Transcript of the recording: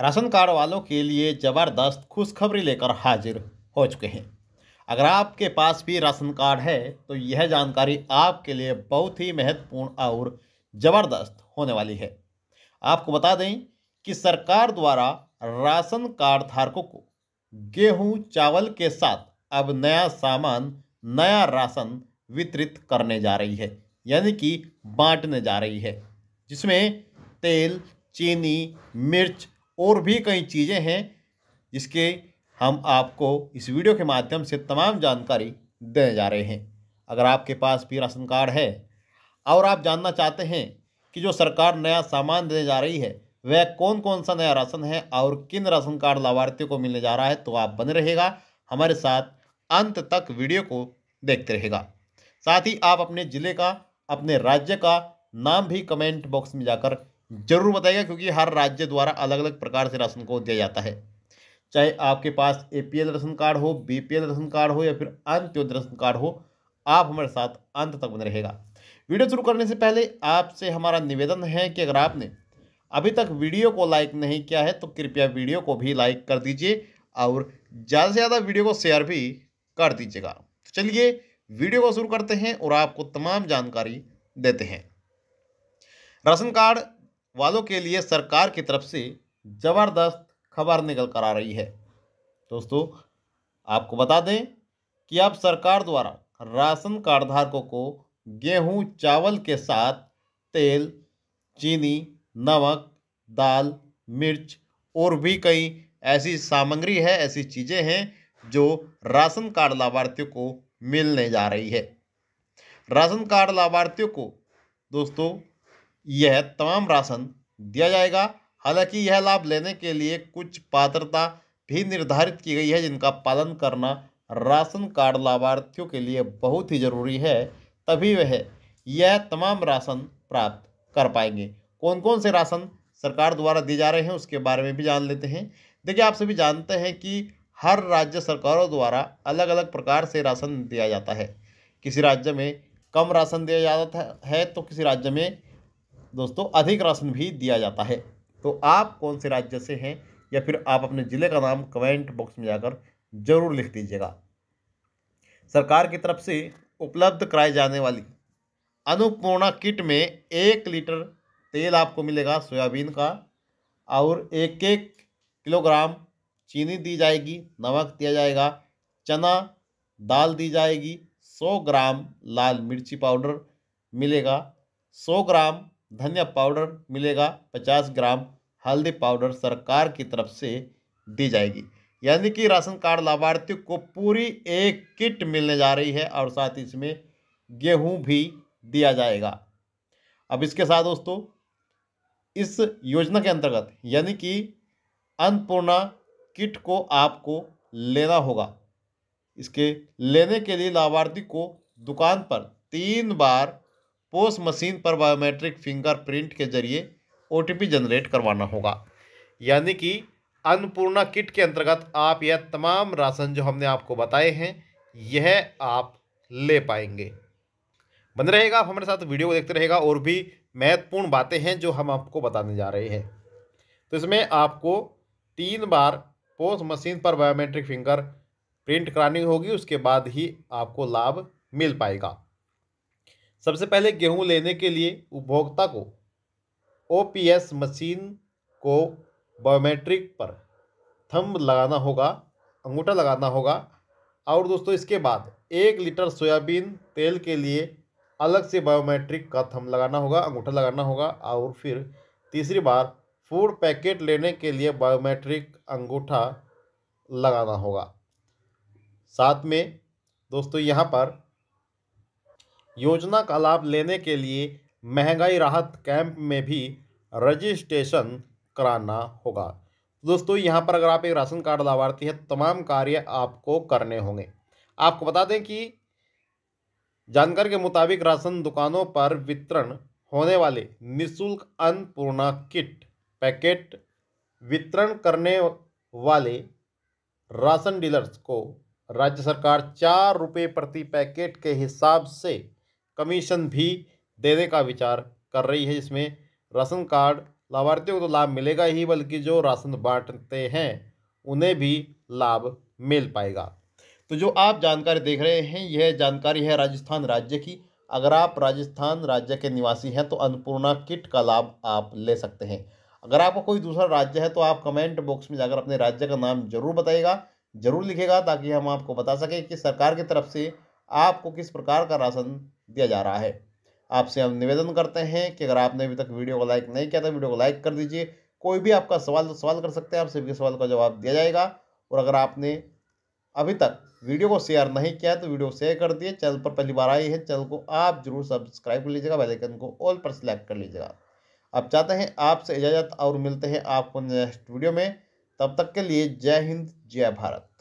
ration card वालों के लिए ज़बरदस्त खुशखबरी लेकर हाजिर हो चुके हैं अगर आपके पास भी राशन कार्ड है तो यह जानकारी आपके लिए बहुत ही महत्वपूर्ण और ज़बरदस्त होने वाली है आपको बता दें कि सरकार द्वारा राशन कार्ड धारकों को गेहूं चावल के साथ अब नया सामान नया राशन वितरित करने जा रही है यानी कि बांटने जा रही है जिसमें तेल चीनी मिर्च और भी कई चीज़ें हैं जिसके हम आपको इस वीडियो के माध्यम से तमाम जानकारी देने जा रहे हैं अगर आपके पास भी राशन कार्ड है और आप जानना चाहते हैं कि जो सरकार नया सामान देने जा रही है वह कौन कौन सा नया राशन है और किन राशन कार्ड लाभार्थियों को मिलने जा रहा है तो आप बने रहेगा हमारे साथ अंत तक वीडियो को देखते रहेगा साथ ही आप अपने ज़िले का अपने राज्य का नाम भी कमेंट बॉक्स में जाकर जरूर बताइएगा क्योंकि हर राज्य द्वारा अलग अलग प्रकार से राशन को दिया जाता है चाहे आपके पास ए राशन कार्ड हो बी राशन कार्ड हो या फिर अंत्योदय राशन कार्ड हो आप हमारे साथ अंत तक बने रहेगा वीडियो शुरू करने से पहले आपसे हमारा निवेदन है कि अगर आपने अभी तक वीडियो को लाइक नहीं किया है तो कृपया वीडियो को भी लाइक कर दीजिए और ज़्यादा से ज़्यादा वीडियो को शेयर भी कर दीजिएगा तो चलिए वीडियो को शुरू करते हैं और आपको तमाम जानकारी देते हैं राशन कार्ड वालों के लिए सरकार की तरफ से ज़बरदस्त खबर निकल कर आ रही है दोस्तों आपको बता दें कि अब सरकार द्वारा राशन कार्ड धारकों को गेहूं चावल के साथ तेल चीनी नमक दाल मिर्च और भी कई ऐसी सामग्री है ऐसी चीज़ें हैं जो राशन कार्ड लाभार्थियों को मिलने जा रही है राशन कार्ड लाभार्थियों को दोस्तों यह तमाम राशन दिया जाएगा हालांकि यह लाभ लेने के लिए कुछ पात्रता भी निर्धारित की गई है जिनका पालन करना राशन कार्ड लाभार्थियों के लिए बहुत ही ज़रूरी है तभी वह यह तमाम राशन प्राप्त कर पाएंगे कौन कौन से राशन सरकार द्वारा दिए जा रहे हैं उसके बारे में भी जान लेते हैं देखिए आप सभी जानते हैं कि हर राज्य सरकारों द्वारा अलग अलग प्रकार से राशन दिया जाता है किसी राज्य में कम राशन दिया जाता है तो किसी राज्य में दोस्तों अधिक राशन भी दिया जाता है तो आप कौन से राज्य से हैं या फिर आप अपने ज़िले का नाम कमेंट बॉक्स में जाकर ज़रूर लिख दीजिएगा सरकार की तरफ से उपलब्ध कराई जाने वाली अनुपूर्णा किट में एक लीटर तेल आपको मिलेगा सोयाबीन का और एक एक किलोग्राम चीनी दी जाएगी नमक दिया जाएगा चना दाल दी जाएगी सौ ग्राम लाल मिर्ची पाउडर मिलेगा सौ ग्राम धनिया पाउडर मिलेगा पचास ग्राम हल्दी पाउडर सरकार की तरफ से दी जाएगी यानी कि राशन कार्ड लाभार्थी को पूरी एक किट मिलने जा रही है और साथ ही इसमें गेहूं भी दिया जाएगा अब इसके साथ दोस्तों इस योजना के अंतर्गत यानी कि अन्नपूर्णा किट को आपको लेना होगा इसके लेने के लिए लाभार्थी को दुकान पर तीन बार पोस्ट मशीन पर बायोमेट्रिक फिंगरप्रिंट के जरिए ओ जनरेट करवाना होगा यानी कि अन्नपूर्णा किट के अंतर्गत आप यह तमाम राशन जो हमने आपको बताए हैं यह आप ले पाएंगे बन रहेगा आप हमारे साथ वीडियो को देखते रहेगा और भी महत्वपूर्ण बातें हैं जो हम आपको बताने जा रहे हैं तो इसमें आपको तीन बार पोस्ट मशीन पर बायोमेट्रिक फिंगर प्रिंट करानी होगी उसके बाद ही आपको लाभ मिल पाएगा सबसे पहले गेहूं लेने के लिए उपभोक्ता को ओपीएस मशीन को बायोमेट्रिक पर थंब लगाना होगा अंगूठा लगाना होगा और दोस्तों इसके बाद एक लीटर सोयाबीन तेल के लिए अलग से बायोमेट्रिक का थम लगाना होगा अंगूठा लगाना होगा और फिर तीसरी बार फूड पैकेट लेने के लिए बायोमेट्रिक अंगूठा लगाना होगा साथ में दोस्तों यहाँ पर योजना का लाभ लेने के लिए महंगाई राहत कैंप में भी रजिस्ट्रेशन कराना होगा दोस्तों यहाँ पर अगर आप एक राशन कार्ड लाभार्थी हैं तमाम कार्य आपको करने होंगे आपको बता दें कि जानकारी के मुताबिक राशन दुकानों पर वितरण होने वाले निशुल्क अन्नपूर्णा किट पैकेट वितरण करने वाले राशन डीलर्स को राज्य सरकार चार रुपये प्रति पैकेट के हिसाब से कमीशन भी देने का विचार कर रही है जिसमें राशन कार्ड लाभार्थियों को तो लाभ मिलेगा ही बल्कि जो राशन बांटते हैं उन्हें भी लाभ मिल पाएगा तो जो आप जानकारी देख रहे हैं यह जानकारी है राजस्थान राज्य की अगर आप राजस्थान राज्य के निवासी हैं तो अन्नपूर्णा किट का लाभ आप ले सकते हैं अगर आपको कोई दूसरा राज्य है तो आप कमेंट बॉक्स में जाकर अपने राज्य का नाम जरूर बताइएगा जरूर लिखेगा ताकि हम आपको बता सकें कि सरकार की तरफ से आपको किस प्रकार का राशन दिया जा रहा है आपसे हम निवेदन करते हैं कि अगर आपने अभी तक वीडियो को लाइक नहीं किया तो वीडियो को लाइक कर दीजिए कोई भी आपका सवाल तो सवाल कर सकते हैं आप सभी के सवाल का जवाब दिया जाएगा और अगर आपने अभी तक वीडियो को शेयर नहीं किया तो वीडियो शेयर कर दिए चैनल पर पहली बार आई है चैनल को आप जरूर सब्सक्राइब कर लीजिएगा बेलाइकन को ऑल पर सिलेक्ट कर लीजिएगा अब चाहते हैं आपसे इजाज़त और मिलते हैं आपको नेक्स्ट वीडियो में तब तक के लिए जय हिंद जय भारत